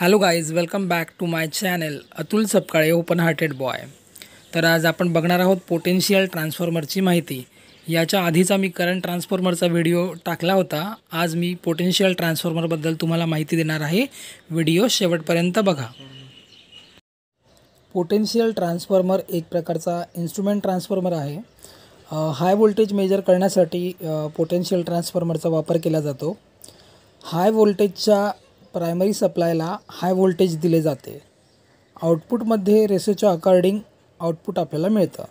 hello guys welcome back to my channel Atul Sapkale open hearted boy तर आज आपण बघणार आहोत पोटेन्शियल ट्रान्सफॉर्मरची माहिती याच्या आधीचा मी करंट ट्रान्सफॉर्मरचा व्हिडिओ टाकला होता आज मी पोटेन्शियल ट्रान्सफॉर्मरबद्दल तुम्हाला माहिती देणार आहे व्हिडिओ शेवटपर्यंत बघा पोटेन्शियल ट्रान्सफॉर्मर एक प्रकारचा इन्स्ट्रुमेंट ट्रान्सफॉर्मर आहे हाय वोल्टेज मेजर करण्यासाठी पोटेन्शियल ट्रान्सफॉर्मरचा वापर केला जातो हाय वोल्टेजच्या प्रायमरी सप्लायला हाय व्होल्टेज दिले जाते आउटपुटमध्ये रेसोच्या अकॉर्डिंग आउटपुट आपल्याला मिळतं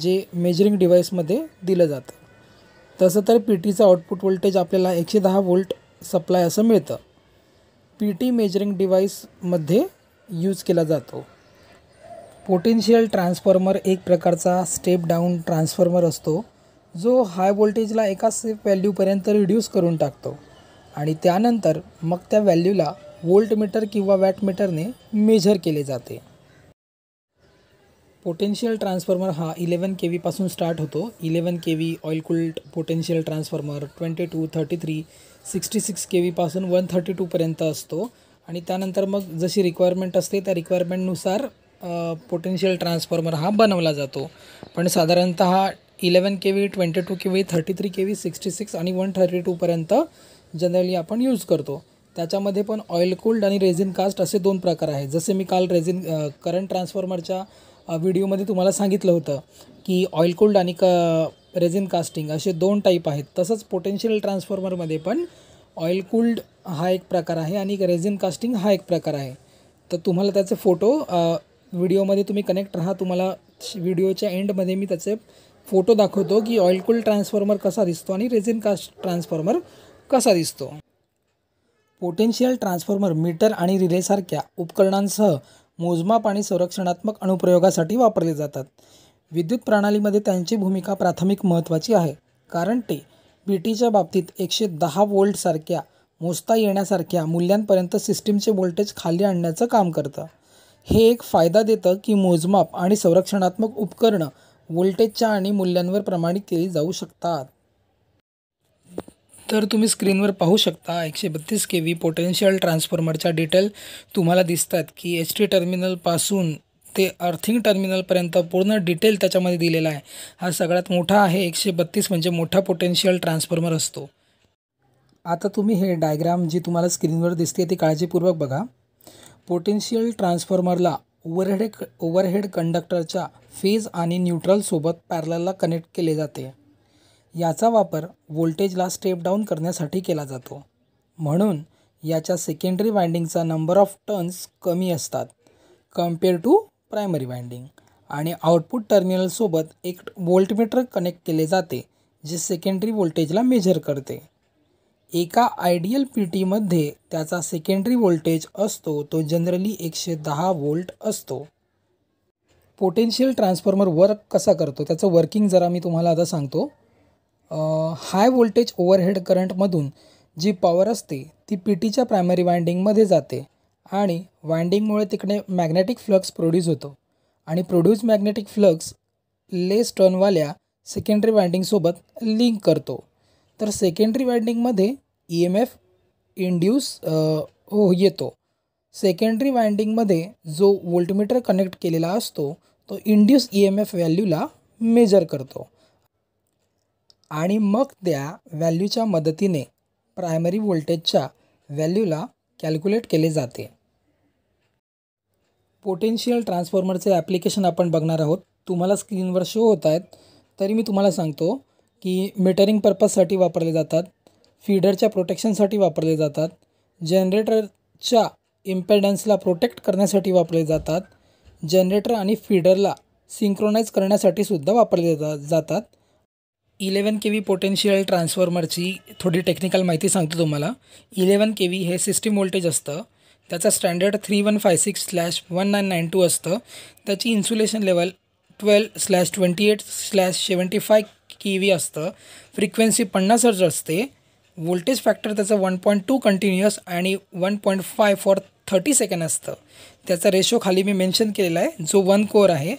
जे मेजरिंग डिव्हाइसमध्ये दिलं जातं तसं तर पी टीचं आउटपुट व्होल्टेज आपल्याला एकशे दहा वोल्ट सप्लाय असं मिळतं पी टी मेजरिंग डिव्हाइसमध्ये यूज केला जातो पोटेन्शियल ट्रान्सफॉर्मर एक प्रकारचा स्टेप डाऊन ट्रान्सफॉर्मर असतो जो हाय व्होल्टेजला एका सेफ व्हॅल्यूपर्यंत रिड्यूस करून टाकतो आणि त्यानंतर मग त्या व्हॅल्यूला मीटर किंवा वॅटमीटरने मेजर केले जाते पोटेन्शियल ट्रान्सफॉर्मर हा इलेवन के व्हीपासून स्टार्ट होतो eleven K V oil cooled potential transformer twenty two thirty three sixty six K व्हीपासून वन थर्टी टूपर्यंत असतो आणि त्यानंतर मग जशी रिक्वायरमेंट असते त्या रिक्वायरमेंटनुसार पोटेन्शियल ट्रान्सफॉर्मर हा बनवला जातो पण साधारणत eleven K V twenty two K V thirty three K V sixty six आणि वन थर्टी टूपर्यंत जनरली आपण यूज करतो त्याच्यामध्ये पण ऑइल कूल्ड आणि रेझिन कास्ट असे दोन प्रकार आहेत जसे मी काल रेझिन करंट ट्रान्सफॉर्मरच्या व्हिडिओमध्ये तुम्हाला सांगितलं होतं की ऑइल कोल्ड आणि क रेझिन कास्टिंग असे दोन टाईप आहेत तसंच पोटेन्शियल ट्रान्सफॉर्मरमध्ये पण ऑइल कूल्ड हा एक प्रकार आहे आणि रेझिन कास्टिंग हा एक प्रकार आहे तर तुम्हाला त्याचे फोटो व्हिडिओमध्ये तुम्ही कनेक्ट राहा तुम्हाला व्हिडिओच्या एंडमध्ये मी त्याचे फोटो दाखवतो की ऑइल कूल्ड ट्रान्सफॉर्मर कसा दिसतो आणि रेझिन कास्ट ट्रान्सफॉर्मर कसा दिसतो पोटेन्शियल ट्रान्सफॉर्मर मीटर आणि रिलेसारख्या उपकरणांसह मोजमाप आणि संरक्षणात्मक अनुप्रयोगासाठी वापरले जातात विद्युत प्रणालीमध्ये त्यांची भूमिका प्राथमिक महत्त्वाची आहे कारण ते बी टीच्या बाबतीत एकशे दहा वोल्टसारख्या मोजता येण्यासारख्या मूल्यांपर्यंत सिस्टीमचे वोल्टेज खाली आणण्याचं काम करतं हे एक फायदा देतं की मोजमाप आणि संरक्षणात्मक उपकरणं वोल्टेजच्या आणि मूल्यांवर प्रमाणित केली जाऊ शकतात तर तुम्ही स्क्रीनवर पाहू शकता एकशे बत्तीस के व्ही पोटेन्शियल ट्रान्सफॉर्मरच्या डिटेल तुम्हाला दिसतात की एच टी टर्मिनलपासून ते अर्थिंग टर्मिनलपर्यंत पूर्ण डिटेल त्याच्यामध्ये दिलेला आहे हा सगळ्यात मोठा आहे एकशे बत्तीस म्हणजे मोठा पोटेन्शियल ट्रान्सफॉर्मर असतो आता तुम्ही हे डायग्राम जी तुम्हाला स्क्रीनवर दिसते ती काळजीपूर्वक बघा पोटेन्शियल ट्रान्सफॉर्मरला ओव्हरहेड ओव्हरहेड कंडक्टरच्या फेज आणि न्यूट्रलसोबत पॅरलला कनेक्ट केले जाते याचा वापर व्होल्टेजला स्टेप डाऊन करण्यासाठी केला जातो म्हणून याच्या सेकंडरी वायंडिंगचा नंबर ऑफ टर्न्स कमी असतात कम्पेअर टू प्रायमरी वायंडिंग आणि आउटपुट टर्मिनलसोबत एक व्होल्टमीटर कनेक्ट केले जाते जे सेकंडरी व्होल्टेजला मेजर करते एका आयडियल पी टीमध्ये त्याचा सेकंडरी व्होल्टेज असतो तो जनरली एकशे दहा वोल्ट असतो पोटेन्शियल ट्रान्सफॉर्मर वर्क कसा करतो त्याचं वर्किंग जरा मी तुम्हाला आता सांगतो हाय वोल्टेज ओव्हरहेड करंटमधून जी पॉवर असते ती पी टीच्या प्रायमरी वायंडिंगमध्ये जाते आणि वाइंडिंगमुळे तिकडे मॅग्नेटिक फ्लक्स प्रोड्यूस होतो आणि प्रोड्यूस मॅग्नेटिक फ्लक्स लेस टर्नवाल्या सेकेंडरी वायंडिंगसोबत लिंक करतो तर सेकेंडरी वायंडिंगमध्ये ई एम एफ इंड्यूस हो येतो सेकेंडरी वायंडिंगमध्ये जो वोल्टमीटर कनेक्ट केलेला असतो तो इंड्यूस ई एम एफ व्हॅल्यूला मेजर करतो आणि मग त्या व्हॅल्यूच्या मदतीने प्रायमरी व्होल्टेजच्या व्हॅल्यूला कॅल्क्युलेट केले जाते पोटेन्शियल ट्रान्सफॉर्मरचे ॲप्लिकेशन आपण बघणार आहोत तुम्हाला स्क्रीनवर शो होत आहेत तरी मी तुम्हाला सांगतो की मीटरिंग पर्पजसाठी वापरले जातात फीडरच्या प्रोटेक्शनसाठी वापरले जातात जनरेटरच्या इम्पेडन्सला प्रोटेक्ट करण्यासाठी वापरले जातात जनरेटर आणि फीडरला सिंक्रोनाइज करण्यासाठी सुद्धा वापरले जातात इलेवन के व्ही पोटेन्शियल ट्रान्सफॉर्मरची थोडी टेक्निकल माहिती सांगतो तुम्हाला इलेवन के व्ही हे सिस्टीम वोल्टेज असतं त्याचा standard three one five six slash one nine nine two असतं त्याची insulation level twelve slash twenty eight slash seventy five K V असतं फ्रिक्वेन्सी पन्नास हर्ज असते वोल्टेज फॅक्टर त्याचं वन पॉईंट टू कंटिन्युअस आणि one point five for thirty second असतं त्याचा ratio खाली मी मेन्शन केलेला आहे जो वन कोर आहे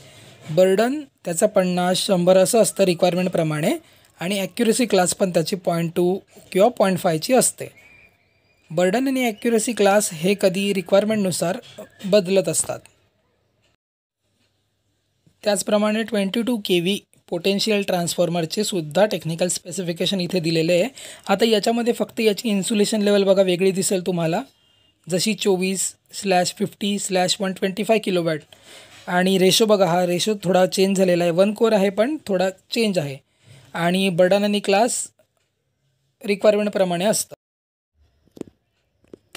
बर्डन त्याचा पन्नास शंभर असं असतं रिक्वायरमेंटप्रमाणे आणि ॲक्युरेसी क्लास पण त्याची पॉईंट टू किंवा पॉईंट फायची असते बर्डन आणि ॲक्युरेसी क्लास हे कधी रिक्वायरमेंटनुसार बदलत असतात त्याचप्रमाणे twenty two K V potential ट्रान्सफॉर्मरचे सुद्धा टेक्निकल स्पेसिफिकेशन इथे दिलेले आहे आता याच्यामध्ये फक्त याची इन्सुलेशन लेवल बघा वेगळी दिसेल तुम्हाला जशी चोवीस slash fifty slash one twenty five kilowatt आणि रेशो बघा हा रेशो थोडा चेंज झालेला आहे वन कोर आहे पण थोडा चेंज आहे आणि बडन आणि क्लास रिक्वायरमेंटप्रमाणे असतं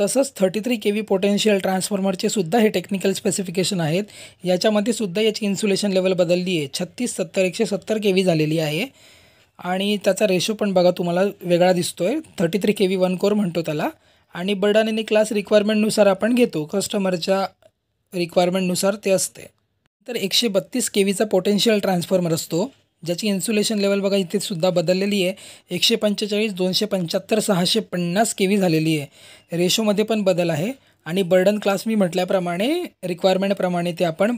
तसंच thirty three K V potential ट्रान्सफॉर्मरचे सुद्धा हे टेक्निकल स्पेसिफिकेशन आहेत याच्यामध्ये सुद्धा याची इन्सुलेशन लेवल बदलली आहे छत्तीस सत्तर एकशे सत्तर के व्ही झालेली आहे आणि त्याचा रेशो पण बघा तुम्हाला वेगळा दिसतो आहे thirty three K V one core म्हणतो त्याला आणि बर्डन आणि क्लास रिक्वायरमेंटनुसार आपण घेतो कस्टमरच्या रिक्वायरमेंटनुसार ते असते तर एकशे बत्तीस के व्हीचा पोटेन्शियल ट्रान्सफॉर्मर असतो ज्याची इन्सुलेशन लेवल बघा इथे सुद्धा बदललेली आहे एकशे पंचेचाळीस दोनशे पंच्याहत्तर सहाशे पन्नास के व्ही झालेली आहे रेशोमध्ये पण बदल आहे आणि बर्डन क्लास मी म्हटल्याप्रमाणे रिक्वायरमेंटप्रमाणे ते आपण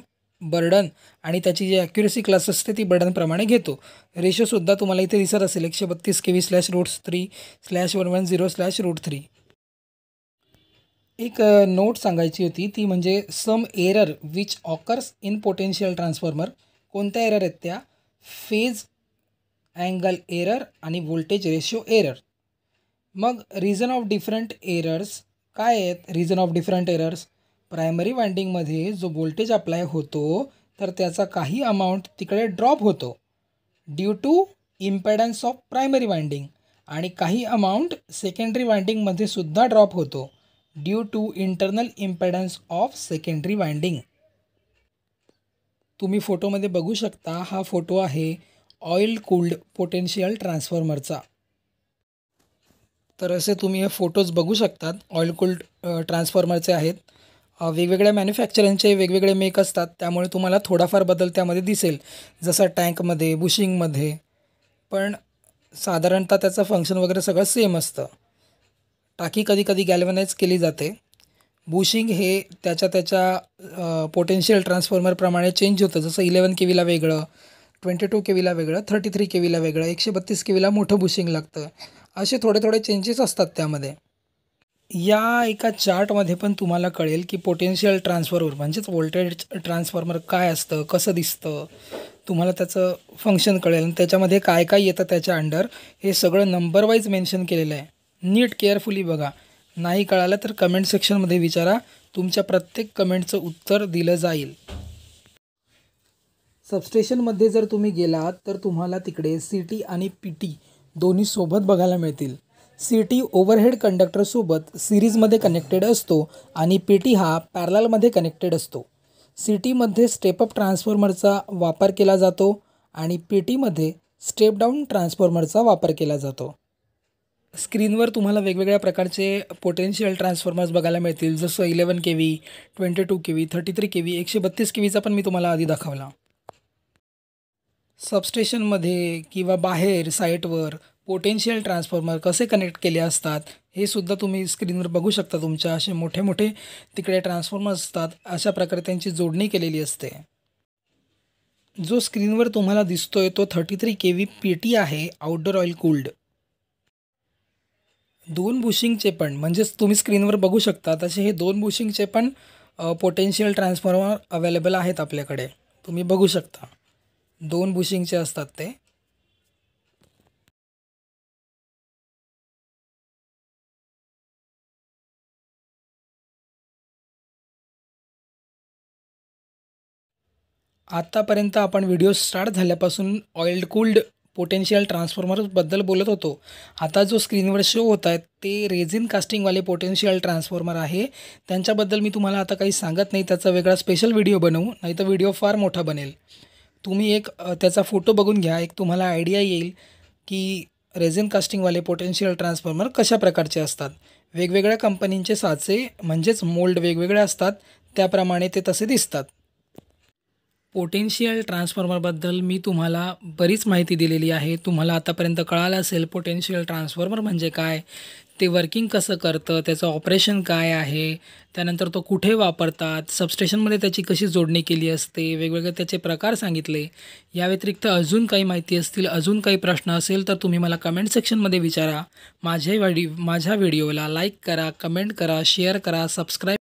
बर्डन आणि त्याची जी ॲक्युरेसी क्लास असते ती बर्डनप्रमाणे घेतो रेशोसुद्धा तुम्हाला इथे दिसत असेल एकशे बत्तीस K V slash root three slash one one zero slash root three एक नोट सांगायची होती ती म्हणजे some error which occurs in potential transformer कोणत्या एरर आहेत त्या फेज अँगल एरर आणि व्होल्टेज रेशिओ एरर मग रिझन ऑफ डिफरंट एरर्स काय आहेत reason of different errors primary वाइंडिंगमध्ये जो व्होल्टेज अप्लाय होतो तर त्याचा काही अमाऊंट तिकडे ड्रॉप होतो due to impedance of primary winding आणि काही अमाऊंट सेकंडरी वाइंडिंगमध्ये सुद्धा ड्रॉप होतो due to internal impedance of secondary winding तुम्ही फोटोमध्ये बघू शकता हा फोटो आहे ऑइल कूल्ड पोटेन्शियल ट्रान्सफॉर्मरचा तर असे तुम्ही हे फोटोज बघू शकतात ऑइल कूल्ड ट्रान्सफॉर्मरचे आहेत वेगवेगळ्या मॅन्युफॅक्चरिंगचे वेगवेगळे मेक असतात त्यामुळे तुम्हाला थोडाफार बदल त्यामध्ये दिसेल जसं टँकमध्ये बुशिंगमध्ये पण साधारणतः त्याचं फंक्शन वगैरे सगळं सेम असतं टाकी कधी कधी गॅल्वनाइज केली जाते बुशिंग हे त्याच्या त्याच्या पोटेन्शियल ट्रान्सफॉर्मरप्रमाणे चेंज होतं जसं इलेवन के व्हीला वेगळं ट्वेंटी टू के व्हीला वेगळं थर्टी थ्री के व्हीला वेगळं एकशे बत्तीस के व्हीला मोठं बुशिंग लागतं असे थोडे थोडे चेंजेस असतात त्यामध्ये या एका चार्टमध्ये पण तुम्हाला कळेल की पोटेन्शियल ट्रान्सफॉर्मर म्हणजेच वोल्टेज ट्रान्सफॉर्मर काय असतं कसं दिसतं तुम्हाला त्याचं फंक्शन कळेल त्याच्यामध्ये काय काय येतं त्याच्या अंडर हे सगळं नंबरवाईज मेन्शन केलेलं आहे नीट केअरफुली बघा नाही कळालं तर कमेंट सेक्शनमध्ये विचारा तुमच्या प्रत्येक कमेंटचं उत्तर दिलं जाईल सबस्टेशनमध्ये जर तुम्ही गेलात तर तुम्हाला तिकडे सी टी आणि पी टी दोन्ही सोबत बघायला मिळतील सी टी ओव्हरहेड कंडक्टरसोबत सिरीजमध्ये कनेक्टेड असतो आणि पी टी हा पॅरलमध्ये कनेक्टेड असतो सी टीमध्ये स्टेपअप ट्रान्सफॉर्मरचा वापर केला जातो आणि पी टीमध्ये स्टेप डाऊन ट्रान्सफॉर्मरचा वापर केला जातो स्क्रीनवर तुम्हाला वेगवेगळ्या प्रकारचे पोटेन्शियल ट्रान्सफॉर्मर्स बघायला मिळतील जसं eleven K V twenty two K V thirty three K V एकशे बत्तीस के व्हीचा पण मी तुम्हाला आधी दाखवला सबस्टेशनमध्ये किंवा बाहेर साईटवर पोटेन्शियल ट्रान्सफॉर्मर कसे कनेक्ट केले असतात हे सुद्धा तुम्ही स्क्रीनवर बघू शकता तुमच्या असे मोठे मोठे तिकडे ट्रान्सफॉर्मर असतात अशा प्रकारे त्यांची जोडणी केलेली असते जो स्क्रीनवर तुम्हाला दिसतोय तो thirty three K V P T आहे आउटडोर ऑइल कूल्ड दोन बुशिंगचे पण म्हणजेच तुम्ही स्क्रीनवर बघू शकता तसे हे दोन बुशिंगचे पण पोटेन्शियल ट्रान्सफॉर्मर अवेलेबल आहेत आपल्याकडे तुम्ही बघू शकता दोन बुशिंगचे असतात ते आत्तापर्यंत आपण व्हिडिओ स्टार्ट झाल्यापासून ऑइल्ड कूल्ड पोटेन्शियल ट्रान्सफॉर्मरबद्दल बोलत होतो आता जो स्क्रीनवर शो होत आहेत ते रेझिन कास्टिंगवाले पोटेन्शियल ट्रान्सफॉर्मर आहे त्यांच्याबद्दल मी तुम्हाला आता काही सांगत नाही त्याचा वेगळा स्पेशल व्हिडिओ बनवू नाही तर व्हिडिओ फार मोठा बनेल तुम्ही एक त्याचा फोटो बघून घ्या एक तुम्हाला आयडिया येईल की रेझिन कास्टिंगवाले पोटेन्शियल ट्रान्सफॉर्मर कशा प्रकारचे असतात वेगवेगळ्या कंपनींचे साचे म्हणजेच मोल्ड वेगवेगळे असतात त्याप्रमाणे ते तसे दिसतात पोटेन्शियल ट्रान्सफॉर्मरबद्दल मी तुम्हाला बरीच माहिती दिलेली आहे तुम्हाला आतापर्यंत कळालं असेल पोटेन्शियल ट्रान्सफॉर्मर म्हणजे काय ते वर्किंग कसं करतं त्याचं ऑपरेशन काय आहे त्यानंतर तो कुठे वापरतात सबस्टेशनमध्ये त्याची कशी जोडणी केली असते वेगवेगळे त्याचे प्रकार सांगितले या व्यतिरिक्त अजून काही माहिती असतील अजून काही प्रश्न असेल तर तुम्ही मला कमेंट सेक्शनमध्ये विचारा माझ्या व्हिडिओ माझ्या व्हिडिओला लाईक करा कमेंट करा शेअर करा सबस्क्राईब